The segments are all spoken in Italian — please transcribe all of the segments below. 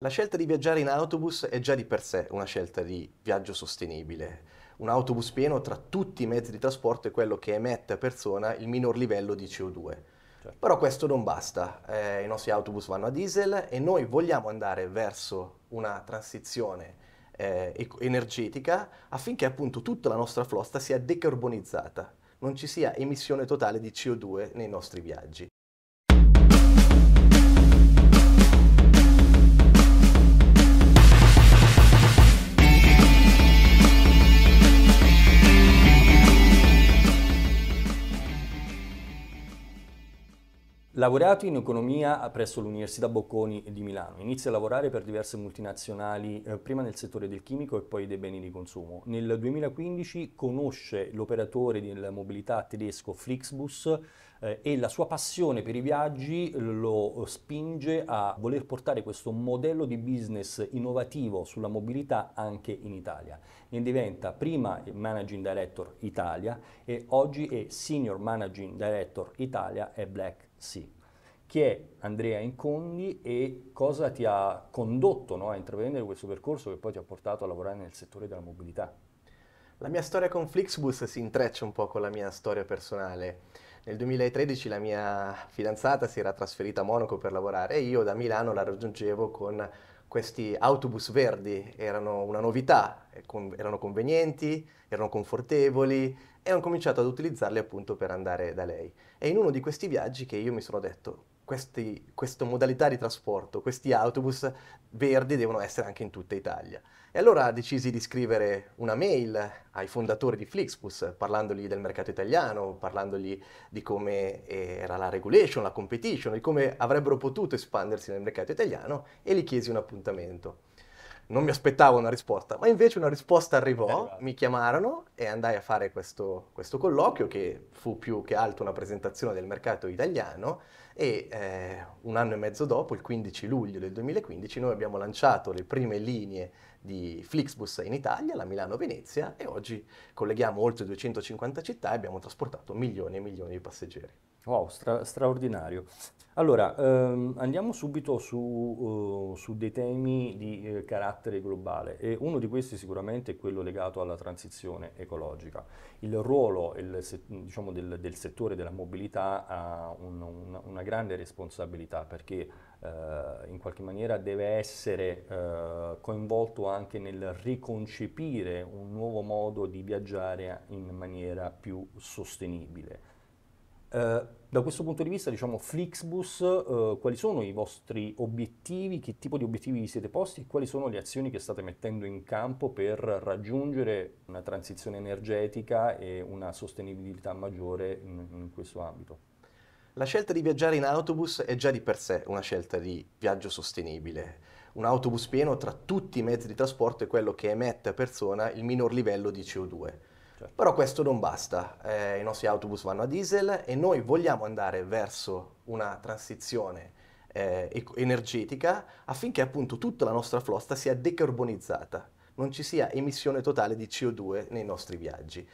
La scelta di viaggiare in autobus è già di per sé una scelta di viaggio sostenibile. Un autobus pieno tra tutti i mezzi di trasporto è quello che emette a persona il minor livello di CO2. Certo. Però questo non basta, eh, i nostri autobus vanno a diesel e noi vogliamo andare verso una transizione eh, energetica affinché appunto tutta la nostra flotta sia decarbonizzata, non ci sia emissione totale di CO2 nei nostri viaggi. Laureato in economia presso l'Università Bocconi di Milano, inizia a lavorare per diverse multinazionali, eh, prima nel settore del chimico e poi dei beni di consumo. Nel 2015 conosce l'operatore della mobilità tedesco Flixbus eh, e la sua passione per i viaggi lo spinge a voler portare questo modello di business innovativo sulla mobilità anche in Italia. Ne diventa prima Managing Director Italia e oggi è Senior Managing Director Italia e Black sì. Chi è Andrea Incondi e cosa ti ha condotto no, a intraprendere questo percorso che poi ti ha portato a lavorare nel settore della mobilità? La mia storia con Flixbus si intreccia un po' con la mia storia personale. Nel 2013 la mia fidanzata si era trasferita a Monaco per lavorare e io da Milano la raggiungevo con questi autobus verdi erano una novità, erano convenienti, erano confortevoli, e hanno cominciato ad utilizzarli appunto per andare da lei. È in uno di questi viaggi che io mi sono detto, questi, questa modalità di trasporto, questi autobus verdi devono essere anche in tutta Italia. E allora decisi di scrivere una mail ai fondatori di Flixbus, parlandogli del mercato italiano, parlandogli di come era la regulation, la competition, di come avrebbero potuto espandersi nel mercato italiano e gli chiesi un appuntamento non mi aspettavo una risposta, ma invece una risposta arrivò, mi chiamarono e andai a fare questo, questo, colloquio che fu più che altro una presentazione del mercato italiano e eh, un anno e mezzo dopo, il 15 luglio del 2015, noi abbiamo lanciato le prime linee di Flixbus in Italia, la Milano-Venezia e oggi colleghiamo oltre 250 città e abbiamo trasportato milioni e milioni di passeggeri. Wow, stra straordinario. Allora, ehm, andiamo subito su, uh, su, dei temi di eh, carattere globale e uno di questi sicuramente è quello legato alla transizione ecologica. Il ruolo il, diciamo, del, del, settore della mobilità ha un, una, una, grande responsabilità perché eh, in qualche maniera deve essere eh, coinvolto anche nel riconcepire un nuovo modo di viaggiare in maniera più sostenibile eh, da questo punto di vista, diciamo, Flixbus, eh, quali sono i vostri obiettivi, che tipo di obiettivi vi siete posti e quali sono le azioni che state mettendo in campo per raggiungere una transizione energetica e una sostenibilità maggiore in, in questo ambito? La scelta di viaggiare in autobus è già di per sé una scelta di viaggio sostenibile. Un autobus pieno tra tutti i mezzi di trasporto è quello che emette a persona il minor livello di CO2. Certo. Però questo non basta, eh, i nostri autobus vanno a diesel e noi vogliamo andare verso una transizione eh, energetica affinché appunto tutta la nostra flotta sia decarbonizzata, non ci sia emissione totale di CO2 nei nostri viaggi.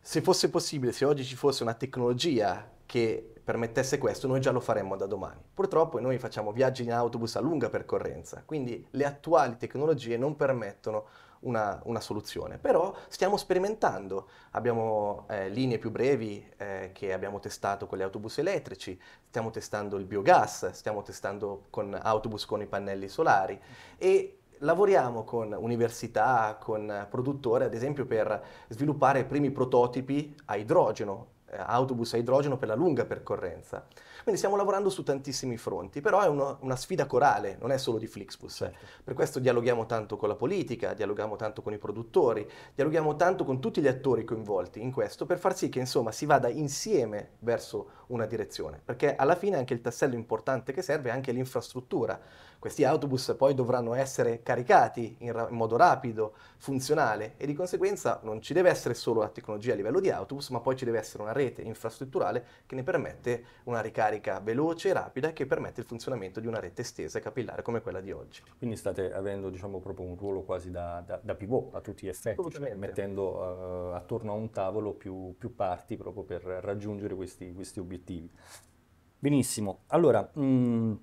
Se fosse possibile, se oggi ci fosse una tecnologia che permettesse questo, noi già lo faremmo da domani. Purtroppo noi facciamo viaggi in autobus a lunga percorrenza, quindi le attuali tecnologie non permettono una, una soluzione, però stiamo sperimentando, abbiamo eh, linee più brevi eh, che abbiamo testato con gli autobus elettrici, stiamo testando il biogas, stiamo testando con autobus con i pannelli solari e lavoriamo con università, con produttori, ad esempio per sviluppare i primi prototipi a idrogeno, eh, autobus a idrogeno per la lunga percorrenza. Quindi stiamo lavorando su tantissimi fronti, però è uno, una sfida corale, non è solo di Flixbus. Certo. Per questo dialoghiamo tanto con la politica, dialoghiamo tanto con i produttori, dialoghiamo tanto con tutti gli attori coinvolti in questo per far sì che insomma si vada insieme verso una direzione, perché alla fine anche il tassello importante che serve è anche l'infrastruttura. Questi autobus poi dovranno essere caricati in, ra- in modo rapido, funzionale e di conseguenza non ci deve essere solo la tecnologia a livello di autobus, ma poi ci deve essere una rete infrastrutturale che ne permette una ricarica ricarica veloce e rapida che permette il funzionamento di una rete estesa e capillare come quella di oggi. Quindi state avendo diciamo, proprio un ruolo quasi da, da, da pivot a tutti gli effetti, cioè, mettendo uh, attorno a un tavolo più, più, parti proprio per raggiungere questi, questi obiettivi. Benissimo, allora... Mh, mm,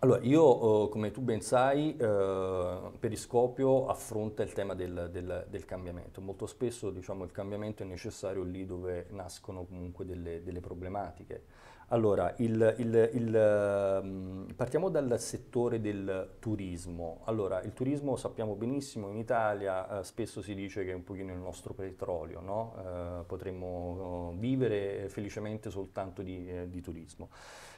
allora, io eh, come tu ben sai, eh, Periscopio affronta il tema del, del, del cambiamento. Molto spesso diciamo, il cambiamento è necessario lì dove nascono comunque delle, delle problematiche. Allora, il, il, il, ehm, partiamo dal settore del turismo. Allora, il turismo sappiamo benissimo, in Italia eh, spesso si dice che è un pochino il nostro petrolio, no? eh, potremmo eh, vivere felicemente soltanto di, eh, di turismo.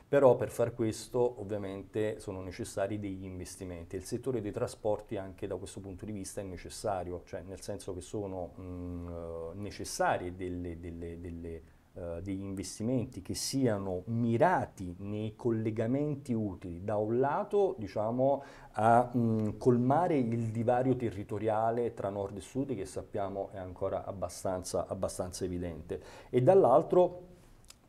Però per far questo ovviamente sono necessari degli investimenti. Il settore dei trasporti anche da questo punto di vista è necessario, cioè nel senso che sono mh, mm, eh, necessarie delle, delle, delle eh, degli investimenti che siano mirati nei collegamenti utili, da un lato diciamo, a mh, mm, colmare il divario territoriale tra nord e sud che sappiamo è ancora abbastanza, abbastanza evidente e dall'altro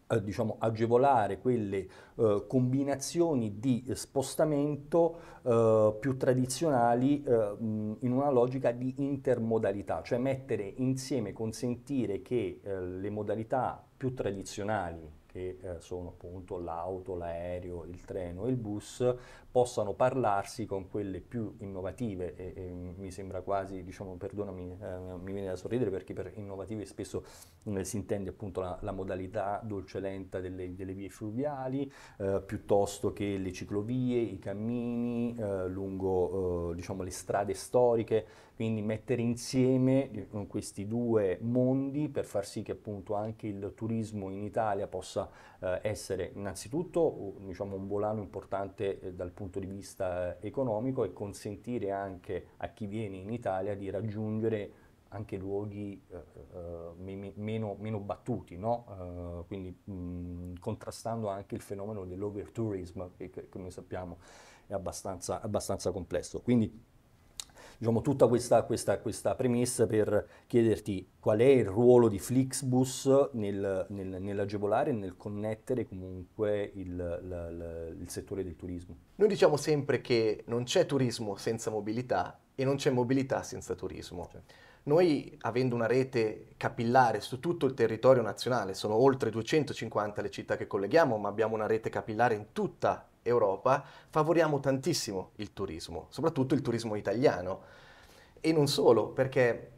eh, diciamo, agevolare quelle eh, combinazioni di spostamento eh, più tradizionali eh, mm, in una logica di intermodalità, cioè mettere insieme, consentire che eh, le modalità più tradizionali, che eh, sono appunto l'auto, l'aereo, il treno e il bus, possano parlarsi con quelle più innovative e, e mi sembra quasi, diciamo, perdonami, eh, mi viene da sorridere perché per innovative spesso eh, si intende appunto la, la modalità dolce lenta delle, delle vie fluviali, eh, piuttosto che le ciclovie, i cammini eh, lungo eh, diciamo, le strade storiche quindi mettere insieme eh, questi due mondi per far sì che appunto anche il turismo in Italia possa eh, essere innanzitutto diciamo, un volano importante eh, dal punto di vista eh, economico e consentire anche a chi viene in Italia di raggiungere anche luoghi eh, eh me, meno, meno, battuti, no? uh, quindi mh, contrastando anche il fenomeno dell'overtourism che, che, come sappiamo è abbastanza, abbastanza complesso. Quindi, diciamo, tutta questa, questa, questa, premessa per chiederti qual è il ruolo di Flixbus nel, nel, nell'agevolare e nel connettere comunque il, la, la, il settore del turismo. Noi diciamo sempre che non c'è turismo senza mobilità e non c'è mobilità senza turismo. Certo. Noi, avendo una rete capillare su tutto il territorio nazionale, sono oltre 250 le città che colleghiamo, ma abbiamo una rete capillare in tutta Europa favoriamo tantissimo il turismo, soprattutto il turismo italiano. E non solo, perché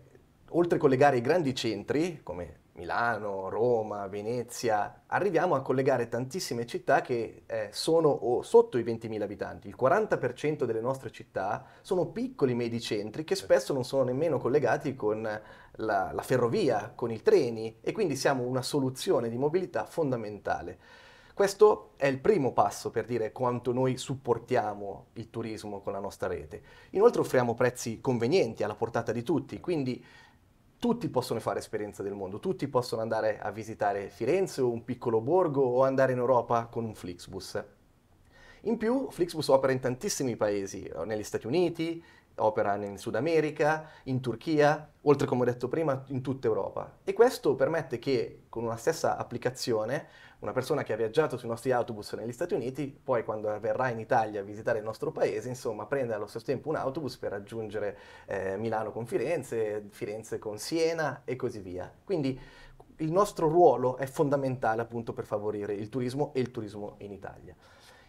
oltre a collegare i grandi centri, come Milano, Roma, Venezia, arriviamo a collegare tantissime città che eh, sono oh, sotto i 20.000 abitanti. Il 40% delle nostre città sono piccoli medi centri che spesso non sono nemmeno collegati con la, la ferrovia, con i treni e quindi siamo una soluzione di mobilità fondamentale. Questo è il primo passo per dire quanto noi supportiamo il turismo con la nostra rete. Inoltre offriamo prezzi convenienti alla portata di tutti, quindi tutti possono fare esperienza del mondo, tutti possono andare a visitare Firenze o un piccolo borgo o andare in Europa con un Flixbus. In più, Flixbus opera in tantissimi paesi, eh, negli Stati Uniti, opera in Sud America, in Turchia, oltre come ho detto prima in tutta Europa. E questo permette che con una stessa applicazione una persona che ha viaggiato sui nostri autobus negli Stati Uniti, poi quando verrà in Italia a visitare il nostro paese, insomma, prenda allo stesso tempo un autobus per raggiungere eh, Milano con Firenze, Firenze con Siena e così via. Quindi il nostro ruolo è fondamentale appunto per favorire il turismo e il turismo in Italia.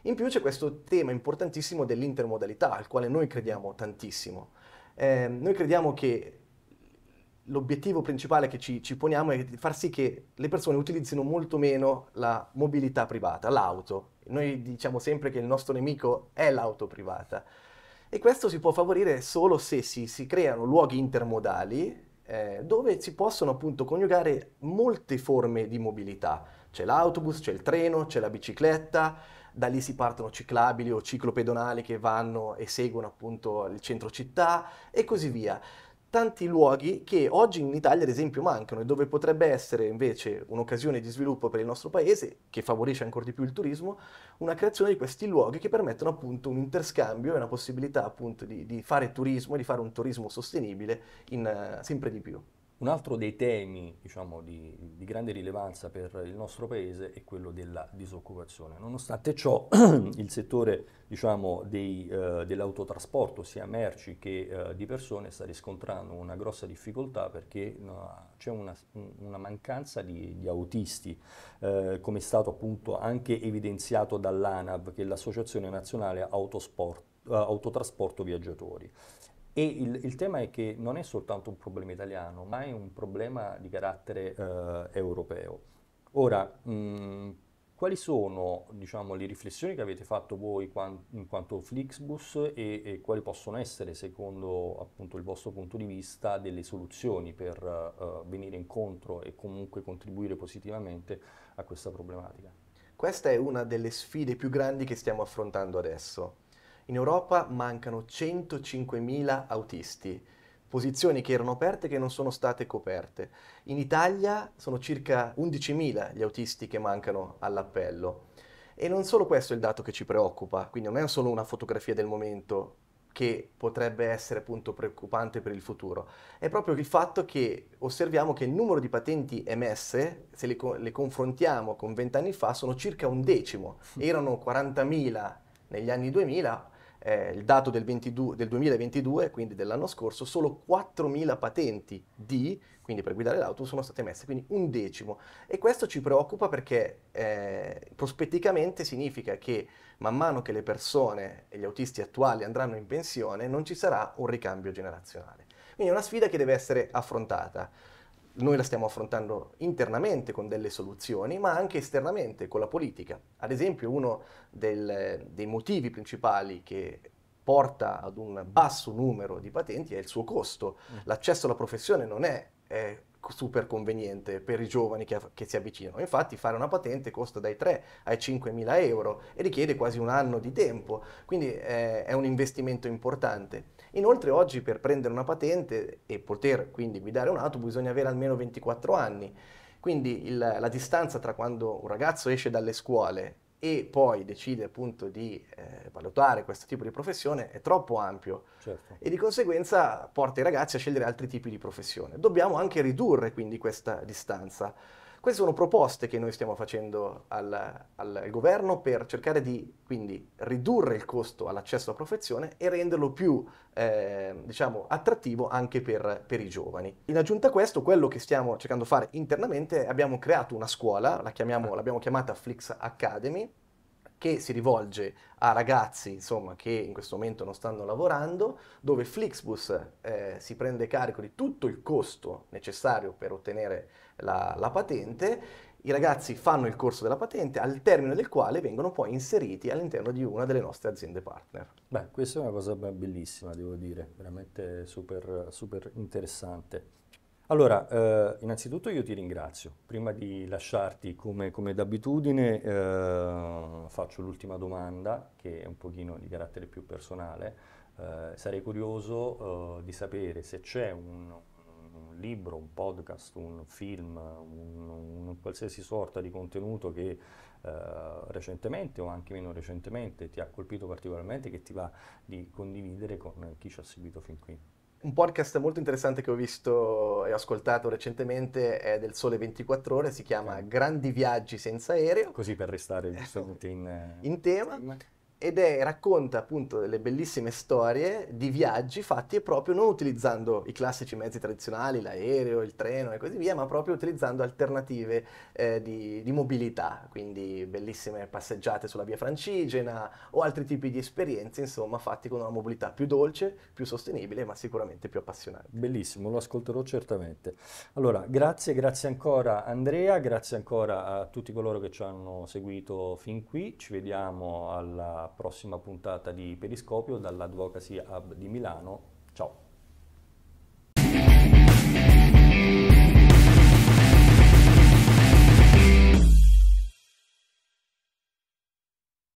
In più c'è questo tema importantissimo dell'intermodalità, al quale noi crediamo tantissimo. Eh, noi crediamo che l'obiettivo principale che ci, ci, poniamo è far sì che le persone utilizzino molto meno la mobilità privata, l'auto. Noi diciamo sempre che il nostro nemico è l'auto privata. E questo si può favorire solo se si, si creano luoghi intermodali eh, dove si possono appunto coniugare molte forme di mobilità. C'è l'autobus, c'è il treno, c'è la bicicletta, da lì si partono ciclabili o ciclopedonali che vanno e seguono appunto il centro città e così via. Tanti luoghi che oggi in Italia ad esempio mancano e dove potrebbe essere invece un'occasione di sviluppo per il nostro paese, che favorisce ancora di più il turismo, una creazione di questi luoghi che permettono appunto un interscambio e una possibilità appunto di, di fare turismo, e di fare un turismo sostenibile in, uh, sempre di più. Un altro dei temi diciamo, di, di, grande rilevanza per il nostro Paese è quello della disoccupazione. Nonostante ciò, il settore diciamo, dei, eh, dell'autotrasporto, sia merci che eh, di persone, sta riscontrando una grossa difficoltà perché no, c'è una, una, mancanza di, di autisti, eh, come è stato appunto anche evidenziato dall'ANAV, che è l'Associazione Nazionale Autosport, eh, Autotrasporto Viaggiatori. E il, il, tema è che non è soltanto un problema italiano, ma è un problema di carattere eh, europeo. Ora, mh, mm, quali sono diciamo, le riflessioni che avete fatto voi in quanto Flixbus e, e, quali possono essere, secondo appunto, il vostro punto di vista, delle soluzioni per uh, venire incontro e comunque contribuire positivamente a questa problematica? Questa è una delle sfide più grandi che stiamo affrontando adesso. In Europa mancano 105.000 autisti, posizioni che erano aperte e che non sono state coperte. In Italia sono circa 11.000 gli autisti che mancano all'appello. E non solo questo è il dato che ci preoccupa, quindi non è solo una fotografia del momento che potrebbe essere appunto preoccupante per il futuro, è proprio il fatto che osserviamo che il numero di patenti emesse, se le, co- le confrontiamo con vent'anni fa, sono circa un decimo, erano 40.000 negli anni 2000, eh, il dato del, 22, del, 2022, quindi dell'anno scorso, solo 4.000 patenti di, quindi per guidare l'auto, sono state emesse, quindi un decimo. E questo ci preoccupa perché eh, prospetticamente significa che man mano che le persone e gli autisti attuali andranno in pensione non ci sarà un ricambio generazionale. Quindi è una sfida che deve essere affrontata noi la stiamo affrontando internamente con delle soluzioni, ma anche esternamente con la politica. Ad esempio, uno del, dei motivi principali che porta ad un basso numero di patenti è il suo costo. Mm. L'accesso alla professione non è, è super conveniente per i giovani che, che, si avvicinano. Infatti fare una patente costa dai 3 ai 5 mila euro e richiede quasi un anno di tempo, quindi eh, è un investimento importante. Inoltre oggi per prendere una patente e poter quindi guidare un'auto bisogna avere almeno 24 anni. Quindi il, la distanza tra quando un ragazzo esce dalle scuole e poi decide appunto di eh, valutare questo tipo di professione è troppo ampio certo. e di conseguenza porta i ragazzi a scegliere altri tipi di professione. Dobbiamo anche ridurre quindi questa distanza. Queste sono proposte che noi stiamo facendo al, al governo per cercare di quindi ridurre il costo all'accesso alla professione e renderlo più eh, diciamo, attrattivo anche per, per, i giovani. In aggiunta a questo, quello che stiamo cercando di fare internamente, abbiamo creato una scuola, ah. l'abbiamo chiamata Flix Academy, che si rivolge a ragazzi insomma, che in questo momento non stanno lavorando, dove Flixbus eh, si prende carico di tutto il costo necessario per ottenere la, la patente i ragazzi fanno il corso della patente, al termine del quale vengono poi inseriti all'interno di una delle nostre aziende partner. Beh, questa è una cosa bellissima, devo dire, veramente super, super interessante. Allora, eh, innanzitutto io ti ringrazio. Prima di lasciarti, come, come d'abitudine, eh, faccio l'ultima domanda, che è un pochino di carattere più personale. Eh, sarei curioso eh, di sapere se c'è un, un, libro, un podcast, un film, un, un qualsiasi sorta di contenuto che eh, recentemente o anche meno recentemente ti ha colpito particolarmente, che ti va di condividere con chi ci ha seguito fin qui. Un podcast molto interessante che ho visto letto e ascoltato recentemente è del Sole 24 Ore, si chiama Grandi viaggi senza aereo. Così per restare giustamente in, in tema ed è, racconta appunto delle bellissime storie di viaggi fatti proprio non utilizzando i classici mezzi tradizionali, l'aereo, il treno e così via, ma proprio utilizzando alternative eh, di, di, mobilità, quindi bellissime passeggiate sulla via francigena o altri tipi di esperienze, insomma, fatti con una mobilità più dolce, più sostenibile, ma sicuramente più appassionante. Bellissimo, lo ascolterò certamente. Allora, grazie, grazie ancora Andrea, grazie ancora a tutti coloro che ci hanno seguito fin qui, ci vediamo alla prossima puntata di Periscopio dall'Advocacy Hub di Milano. Ciao!